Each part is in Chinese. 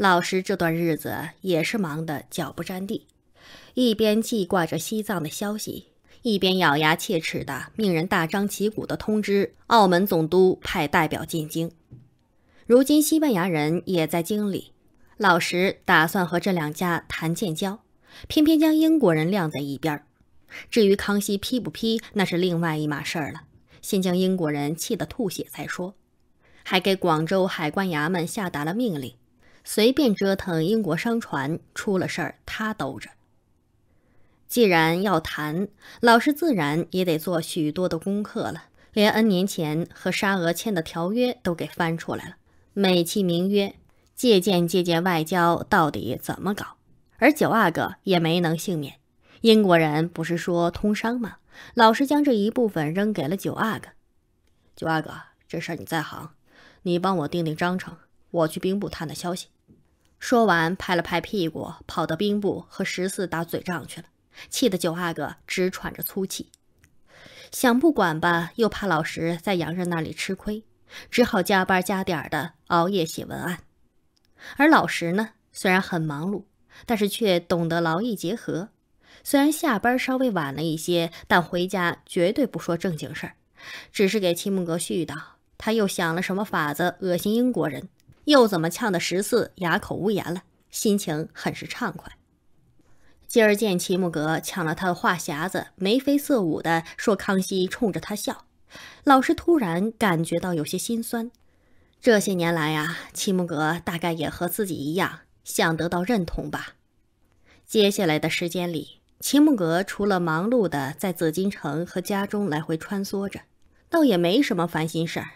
老石这段日子也是忙得脚不沾地，一边记挂着西藏的消息，一边咬牙切齿的命人大张旗鼓地通知澳门总督派代表进京。如今西班牙人也在京里，老石打算和这两家谈建交，偏偏将英国人晾在一边至于康熙批不批，那是另外一码事儿了，先将英国人气得吐血再说。还给广州海关衙门下达了命令。随便折腾英国商船出了事儿，他兜着。既然要谈，老师自然也得做许多的功课了，连 n 年前和沙俄签的条约都给翻出来了，美其名曰借鉴借鉴外交到底怎么搞。而九阿哥也没能幸免，英国人不是说通商吗？老师将这一部分扔给了九阿哥。九阿哥，这事儿你在行，你帮我定定章程。我去兵部探探消息。说完，拍了拍屁股，跑到兵部和十四打嘴仗去了，气得九阿哥直喘着粗气。想不管吧，又怕老十在洋人那里吃亏，只好加班加点的熬夜写文案。而老十呢，虽然很忙碌，但是却懂得劳逸结合。虽然下班稍微晚了一些，但回家绝对不说正经事儿，只是给青木格絮叨他又想了什么法子恶心英国人。又怎么呛得十四哑口无言了？心情很是畅快。今儿见齐木格抢了他的话匣子，眉飞色舞的说：“康熙冲着他笑。”老是突然感觉到有些心酸。这些年来呀，齐木格大概也和自己一样，想得到认同吧。接下来的时间里，齐木格除了忙碌的在紫禁城和家中来回穿梭着，倒也没什么烦心事儿，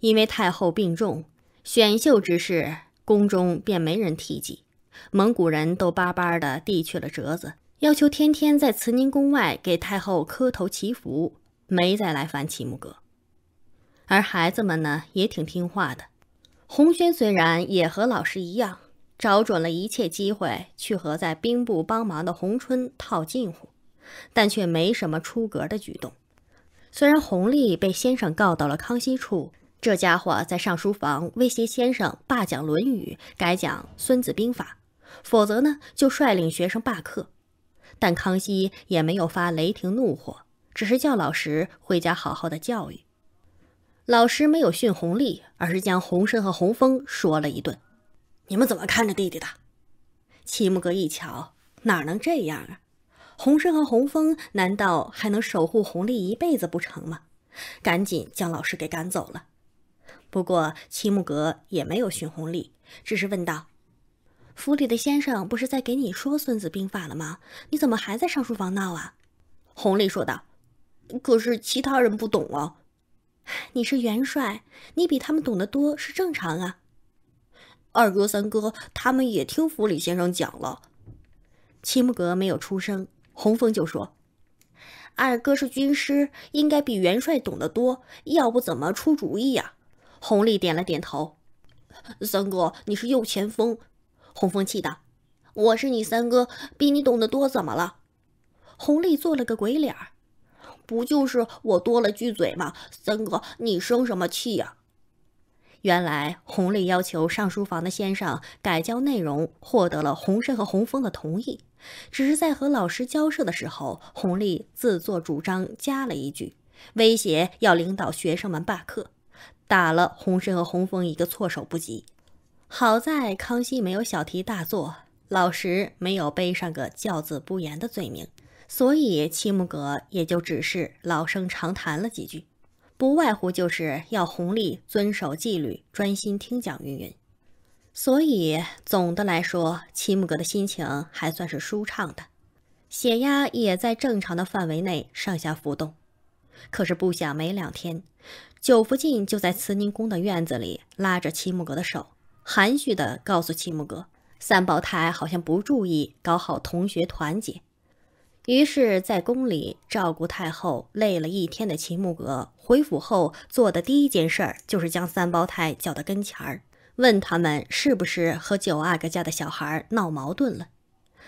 因为太后病重。选秀之事，宫中便没人提及。蒙古人都巴巴地递去了折子，要求天天在慈宁宫外给太后磕头祈福，没再来烦齐木格。而孩子们呢，也挺听话的。洪轩虽然也和老师一样，找准了一切机会去和在兵部帮忙的洪春套近乎，但却没什么出格的举动。虽然弘丽被先生告到了康熙处。这家伙在上书房威胁先生罢讲《论语》，改讲《孙子兵法》，否则呢就率领学生罢课。但康熙也没有发雷霆怒火，只是叫老师回家好好的教育。老师没有训红利，而是将洪深和洪峰说了一顿：“你们怎么看着弟弟的？”齐木格一瞧，哪能这样啊？洪深和洪峰难道还能守护红利一辈子不成吗？赶紧将老师给赶走了。不过七木格也没有训红丽，只是问道：“府里的先生不是在给你说《孙子兵法》了吗？你怎么还在上书房闹啊？”红丽说道：“可是其他人不懂哦，你是元帅，你比他们懂得多是正常啊。二哥、三哥他们也听府里先生讲了。”七木格没有出声，红枫就说：“二哥是军师，应该比元帅懂得多，要不怎么出主意呀？”洪丽点了点头。三哥，你是右前锋。洪峰气道：“我是你三哥，比你懂得多，怎么了？”洪利做了个鬼脸儿：“不就是我多了句嘴吗？三哥，你生什么气呀？”原来洪丽要求上书房的先生改教内容，获得了洪深和洪峰的同意。只是在和老师交涉的时候，洪丽自作主张加了一句，威胁要领导学生们罢课。打了洪深和洪峰一个措手不及，好在康熙没有小题大做，老石没有背上个教子不严的罪名，所以七木格也就只是老生常谈了几句，不外乎就是要弘历遵守纪律，专心听讲云云。所以总的来说，七木格的心情还算是舒畅的，血压也在正常的范围内上下浮动。可是不想没两天。九福晋就在慈宁宫的院子里拉着齐木格的手，含蓄地告诉齐木格：“三胞胎好像不注意搞好同学团结。”于是，在宫里照顾太后累了一天的齐木格回府后，做的第一件事就是将三胞胎叫到跟前儿，问他们是不是和九阿哥家的小孩闹矛盾了。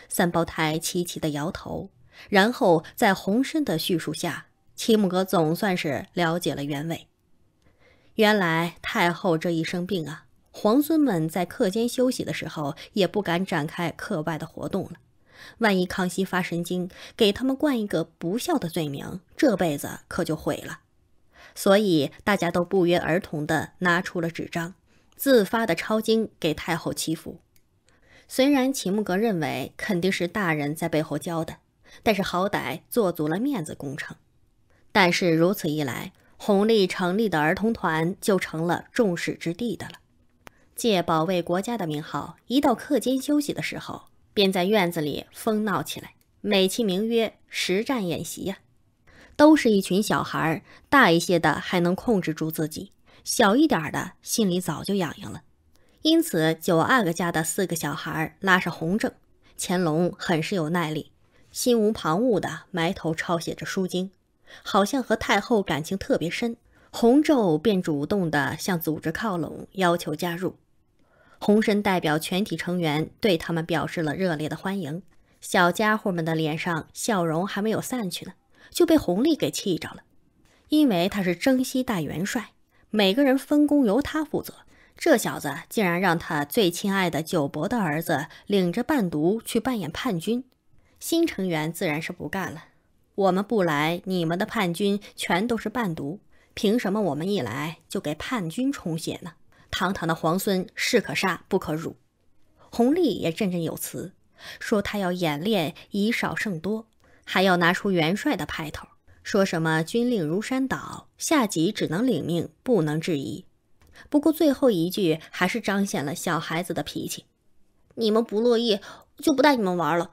三胞胎齐齐的摇头，然后在红参的叙述下，齐木格总算是了解了原委。原来太后这一生病啊，皇孙们在课间休息的时候也不敢展开课外的活动了。万一康熙发神经，给他们冠一个不孝的罪名，这辈子可就毁了。所以大家都不约而同地拿出了纸张，自发地抄经给太后祈福。虽然秦穆格认为肯定是大人在背后教的，但是好歹做足了面子工程。但是如此一来，弘历成立的儿童团就成了众矢之的的了。借保卫国家的名号，一到课间休息的时候，便在院子里疯闹起来，美其名曰实战演习呀。都是一群小孩儿，大一些的还能控制住自己，小一点的心里早就痒痒了。因此，九阿哥家的四个小孩儿拉上弘正，乾隆很是有耐力，心无旁骛地埋头抄写着书经。好像和太后感情特别深，洪昼便主动地向组织靠拢，要求加入。洪申代表全体成员对他们表示了热烈的欢迎。小家伙们的脸上笑容还没有散去呢，就被洪利给气着了，因为他是征西大元帅，每个人分工由他负责。这小子竟然让他最亲爱的九伯的儿子领着伴读去扮演叛军，新成员自然是不干了。我们不来，你们的叛军全都是叛独，凭什么我们一来就给叛军充血呢？堂堂的皇孙，士可杀，不可辱。弘历也振振有词，说他要演练以少胜多，还要拿出元帅的派头，说什么军令如山倒，下级只能领命，不能质疑。不过最后一句还是彰显了小孩子的脾气，你们不乐意，就不带你们玩了。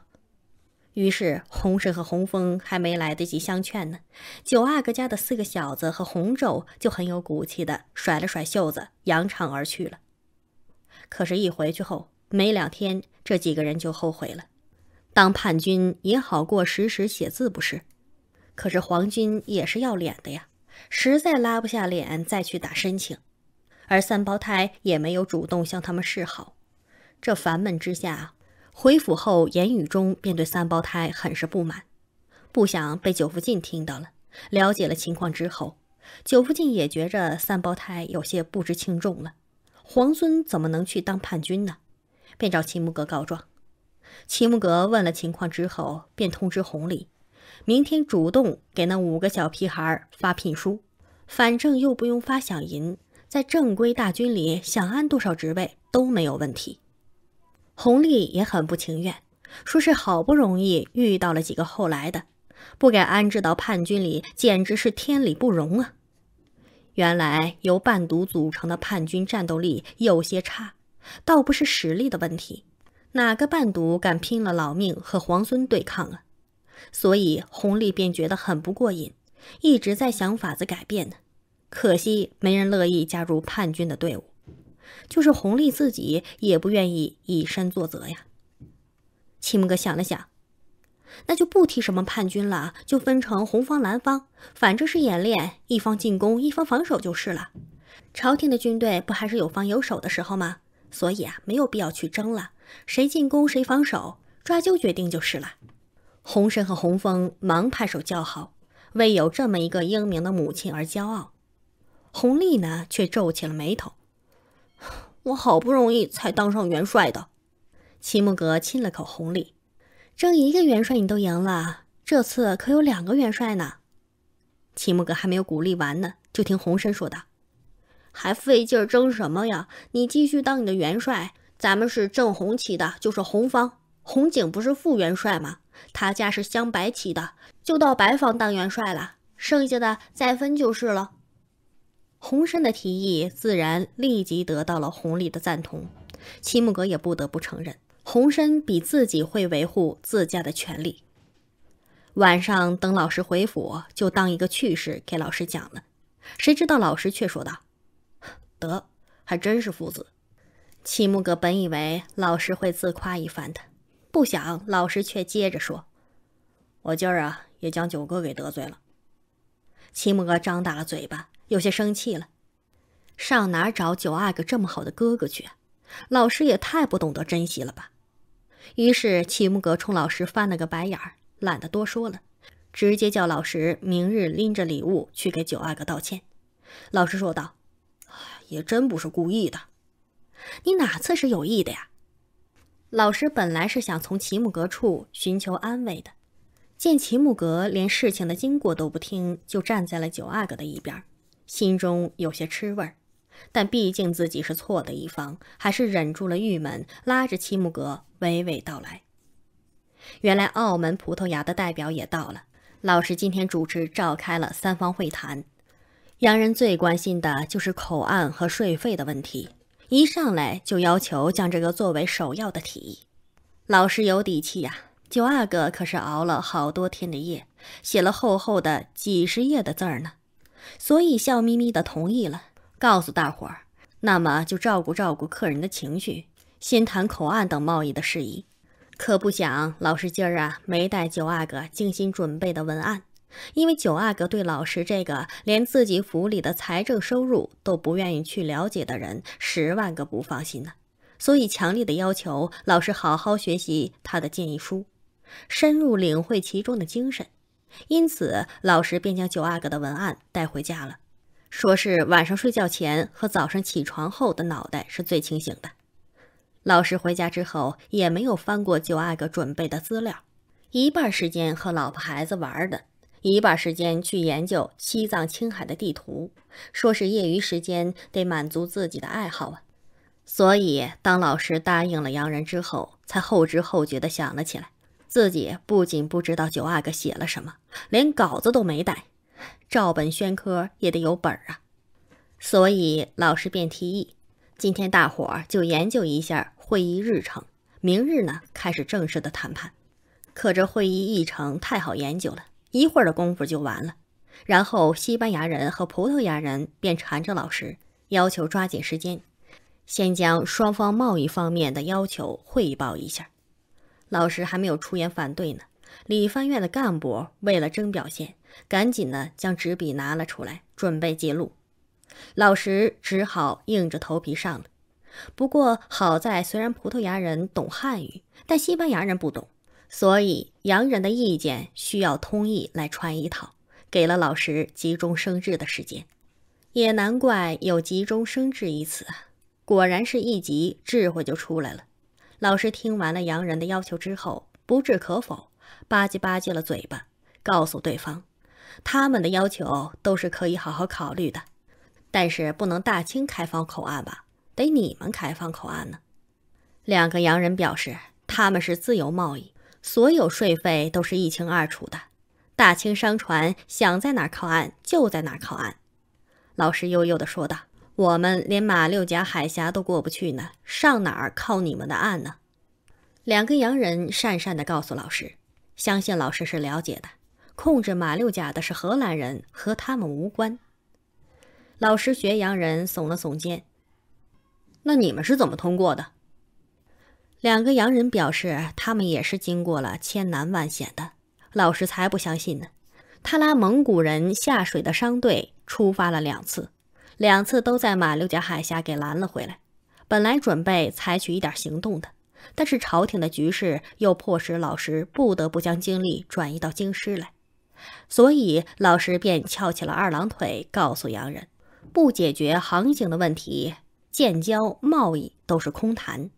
于是，洪氏和洪峰还没来得及相劝呢，九阿哥家的四个小子和洪昼就很有骨气的甩了甩袖子，扬长而去了。可是，一回去后没两天，这几个人就后悔了，当叛军也好过时时写字不是？可是皇军也是要脸的呀，实在拉不下脸再去打申请，而三胞胎也没有主动向他们示好，这烦闷之下。回府后，言语中便对三胞胎很是不满，不想被九福晋听到了。了解了情况之后，九福晋也觉着三胞胎有些不知轻重了。皇孙怎么能去当叛军呢？便找齐木格告状。齐木格问了情况之后，便通知弘历，明天主动给那五个小屁孩发聘书。反正又不用发饷银，在正规大军里想安多少职位都没有问题。洪丽也很不情愿，说是好不容易遇到了几个后来的，不给安置到叛军里，简直是天理不容啊！原来由半读组成的叛军战斗力有些差，倒不是实力的问题，哪个半读敢拼了老命和皇孙对抗啊？所以洪丽便觉得很不过瘾，一直在想法子改变呢。可惜没人乐意加入叛军的队伍。就是弘历自己也不愿意以身作则呀。齐木哥想了想，那就不提什么叛军了，就分成红方、蓝方，反正是演练，一方进攻，一方防守就是了。朝廷的军队不还是有防有守的时候吗？所以啊，没有必要去争了，谁进攻谁防守，抓阄决定就是了。洪深和洪峰忙拍手叫好，为有这么一个英明的母亲而骄傲。洪丽呢，却皱起了眉头。我好不容易才当上元帅的，齐木格亲了口红礼，争一个元帅你都赢了，这次可有两个元帅呢。齐木格还没有鼓励完呢，就听洪深说道：“还费劲争什么呀？你继续当你的元帅，咱们是正红旗的，就是红方。红景不是副元帅吗？他家是镶白旗的，就到白方当元帅了，剩下的再分就是了。”洪深的提议自然立即得到了洪丽的赞同，齐木格也不得不承认洪深比自己会维护自家的权利。晚上等老师回府，就当一个趣事给老师讲了。谁知道老师却说道：“得，还真是父子。”齐木格本以为老师会自夸一番的，不想老师却接着说：“我今儿啊也将九哥给得罪了。”齐木格张大了嘴巴。有些生气了，上哪找九阿哥这么好的哥哥去？老师也太不懂得珍惜了吧！于是齐木格冲老师翻了个白眼儿，懒得多说了，直接叫老师明日拎着礼物去给九阿哥道歉。老师说道：“也真不是故意的，你哪次是有意的呀？”老师本来是想从齐木格处寻求安慰的，见齐木格连事情的经过都不听，就站在了九阿哥的一边。心中有些吃味儿，但毕竟自己是错的一方，还是忍住了郁闷，拉着七木格娓娓道来。原来澳门葡萄牙的代表也到了，老师今天主持召开了三方会谈。洋人最关心的就是口岸和税费的问题，一上来就要求将这个作为首要的提议。老师有底气呀，九阿哥可是熬了好多天的夜，写了厚厚的几十页的字儿呢。所以笑眯眯的同意了，告诉大伙儿，那么就照顾照顾客人的情绪，先谈口岸等贸易的事宜。可不想老师今儿啊，没带九阿哥精心准备的文案，因为九阿哥对老师这个连自己府里的财政收入都不愿意去了解的人，十万个不放心呢，所以强烈的要求老师好好学习他的建议书，深入领会其中的精神。因此，老师便将九阿哥的文案带回家了，说是晚上睡觉前和早上起床后的脑袋是最清醒的。老师回家之后也没有翻过九阿哥准备的资料，一半时间和老婆孩子玩的，一半时间去研究西藏、青海的地图，说是业余时间得满足自己的爱好啊。所以，当老师答应了洋人之后，才后知后觉地想了起来。自己不仅不知道九阿哥写了什么，连稿子都没带，照本宣科也得有本啊。所以老师便提议，今天大伙儿就研究一下会议日程，明日呢开始正式的谈判。可这会议议程太好研究了，一会儿的功夫就完了。然后西班牙人和葡萄牙人便缠着老师，要求抓紧时间，先将双方贸易方面的要求汇报一下。老石还没有出言反对呢，理藩院的干部为了争表现，赶紧呢将纸笔拿了出来，准备记录。老石只好硬着头皮上了。不过好在，虽然葡萄牙人懂汉语，但西班牙人不懂，所以洋人的意见需要通译来穿一套，给了老石急中生智的时间。也难怪有急中生智一词，果然是一急智慧就出来了。老师听完了洋人的要求之后，不置可否，吧唧吧唧了嘴巴，告诉对方，他们的要求都是可以好好考虑的，但是不能大清开放口岸吧？得你们开放口岸呢？两个洋人表示，他们是自由贸易，所有税费都是一清二楚的，大清商船想在哪儿靠岸就在哪儿靠岸。老师悠悠地说道。我们连马六甲海峡都过不去呢，上哪儿靠你们的岸呢？两个洋人讪讪地告诉老师：“相信老师是了解的，控制马六甲的是荷兰人，和他们无关。”老师学洋人耸了耸肩：“那你们是怎么通过的？”两个洋人表示他们也是经过了千难万险的。老师才不相信呢，他拉蒙古人下水的商队出发了两次。两次都在马六甲海峡给拦了回来，本来准备采取一点行动的，但是朝廷的局势又迫使老石不得不将精力转移到京师来，所以老石便翘起了二郎腿，告诉洋人：不解决行的问题，建交贸易都是空谈。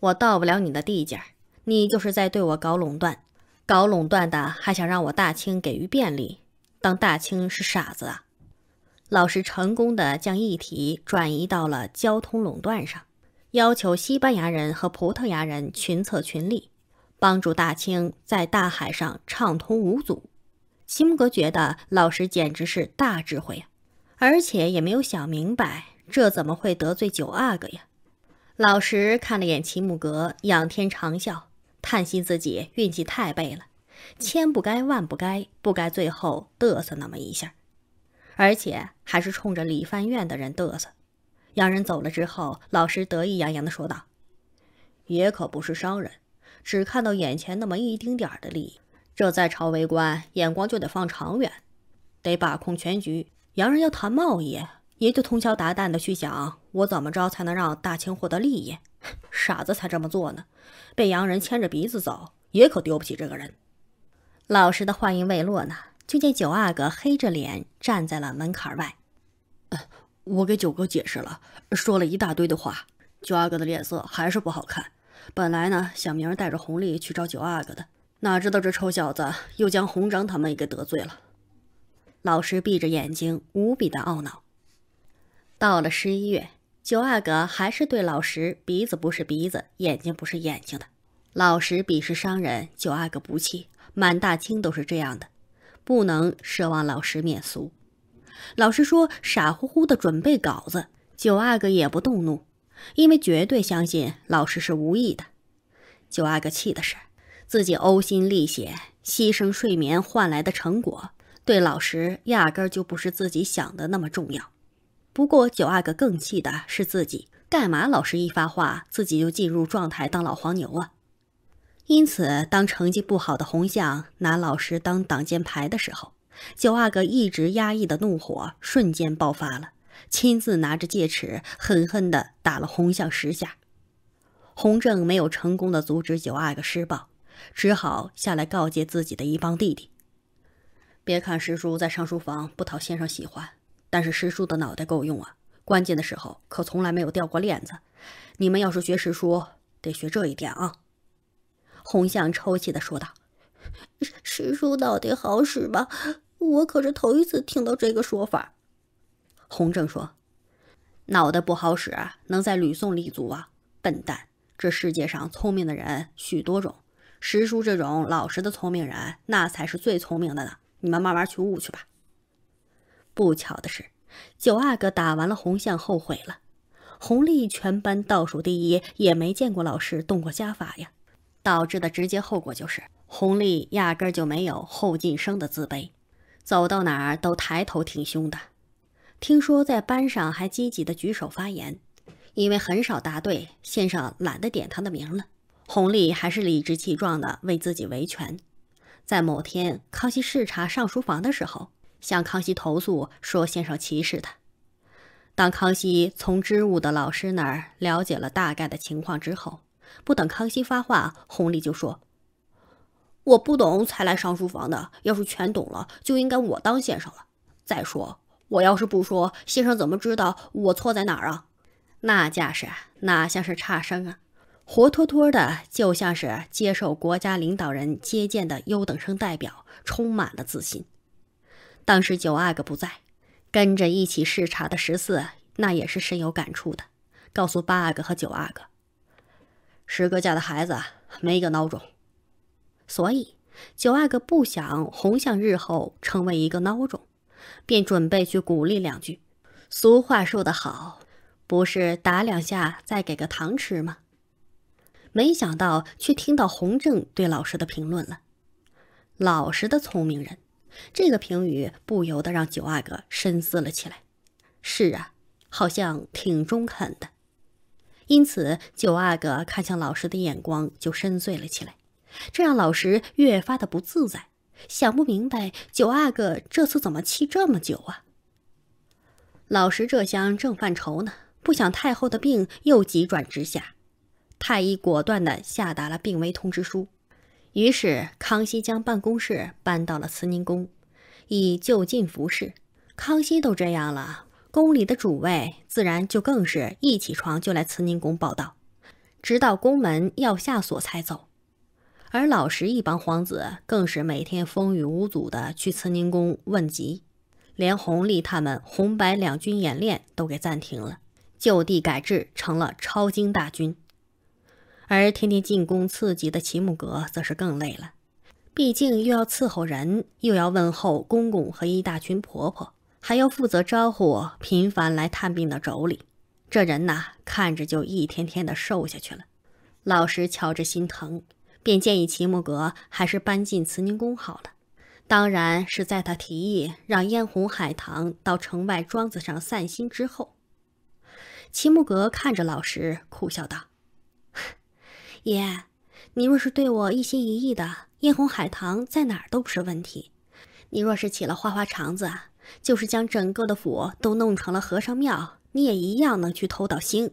我到不了你的地界儿，你就是在对我搞垄断，搞垄断的还想让我大清给予便利？当大清是傻子啊！老师成功的将议题转移到了交通垄断上，要求西班牙人和葡萄牙人群策群力，帮助大清在大海上畅通无阻。齐木格觉得老师简直是大智慧呀，而且也没有想明白这怎么会得罪九阿哥呀。老师看了眼齐木格，仰天长笑，叹息自己运气太背了，千不该万不该，不该最后嘚瑟那么一下。而且还是冲着理饭院的人嘚瑟。洋人走了之后，老师得意洋洋地说道：“爷可不是商人，只看到眼前那么一丁点儿的利益。这在朝为官，眼光就得放长远，得把控全局。洋人要谈贸易，爷就通宵达旦地去想，我怎么着才能让大清获得利益？傻子才这么做呢！被洋人牵着鼻子走，爷可丢不起这个人。”老师的话音未落呢。就见九阿哥黑着脸站在了门槛外。呃、我给九哥解释了，说了一大堆的话。九阿哥的脸色还是不好看。本来呢，想明儿带着红丽去找九阿哥的，哪知道这臭小子又将红章他们也给得罪了。老十闭着眼睛，无比的懊恼。到了十一月，九阿哥还是对老石鼻子不是鼻子，眼睛不是眼睛的。老石鄙视商人，九阿哥不气，满大清都是这样的。不能奢望老师免俗。老师说傻乎乎的准备稿子，九阿哥也不动怒，因为绝对相信老师是无意的。九阿哥气的是，自己呕心沥血、牺牲睡眠换来的成果，对老师压根儿就不是自己想的那么重要。不过九阿哥更气的是自己，干嘛老师一发话，自己就进入状态当老黄牛啊？因此，当成绩不好的洪相拿老师当挡箭牌的时候，九阿哥一直压抑的怒火瞬间爆发了，亲自拿着戒尺狠狠地打了洪相十下。洪正没有成功的阻止九阿哥施暴，只好下来告诫自己的一帮弟弟：“别看师叔在尚书房不讨先生喜欢，但是师叔的脑袋够用啊，关键的时候可从来没有掉过链子。你们要是学师叔，得学这一点啊。”红相抽泣的说道：“师叔到底好使吧？我可是头一次听到这个说法。”红正说：“脑袋不好使，能在吕宋立足啊？笨蛋！这世界上聪明的人许多种，师叔这种老实的聪明人，那才是最聪明的呢。你们慢慢去悟去吧。”不巧的是，九阿哥打完了红相，后悔了。红丽全班倒数第一，也没见过老师动过家法呀。导致的直接后果就是，弘历压根就没有后进生的自卑，走到哪儿都抬头挺胸的。听说在班上还积极的举手发言，因为很少答对，先生懒得点他的名了。弘历还是理直气壮的为自己维权。在某天康熙视察上书房的时候，向康熙投诉说先生歧视他。当康熙从织物的老师那儿了解了大概的情况之后。不等康熙发话，弘历就说：“我不懂才来上书房的，要是全懂了，就应该我当先生了。再说，我要是不说，先生怎么知道我错在哪儿啊？”那架势哪像是差生啊，活脱脱的就像是接受国家领导人接见的优等生代表，充满了自信。当时九阿哥不在，跟着一起视察的十四那也是深有感触的，告诉八阿哥和九阿哥。十哥家的孩子没一个孬种，所以九阿哥不想洪相日后成为一个孬种，便准备去鼓励两句。俗话说得好，不是打两下再给个糖吃吗？没想到却听到洪正对老师的评论了：“老实的聪明人。”这个评语不由得让九阿哥深思了起来。是啊，好像挺中肯的。因此，九阿哥看向老十的眼光就深邃了起来，这让老十越发的不自在，想不明白九阿哥这次怎么气这么久啊。老十这厢正犯愁呢，不想太后的病又急转直下，太医果断的下达了病危通知书，于是康熙将办公室搬到了慈宁宫，以就近服侍。康熙都这样了。宫里的主位自然就更是一起床就来慈宁宫报道，直到宫门要下锁才走。而老实一帮皇子更是每天风雨无阻的去慈宁宫问疾，连弘历他们红白两军演练都给暂停了，就地改制成了抄经大军。而天天进宫伺激的齐木格则是更累了，毕竟又要伺候人，又要问候公公和一大群婆婆。还要负责招呼频繁来探病的妯娌，这人呐，看着就一天天的瘦下去了。老石瞧着心疼，便建议齐木格还是搬进慈宁宫好了。当然是在他提议让嫣红海棠到城外庄子上散心之后，齐木格看着老师，苦笑道：“ 爷，你若是对我一心一意的，嫣红海棠在哪儿都不是问题。你若是起了花花肠子……”就是将整个的府都弄成了和尚庙，你也一样能去偷到星。